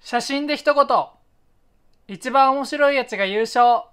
写真で一言一番面白いやつが優勝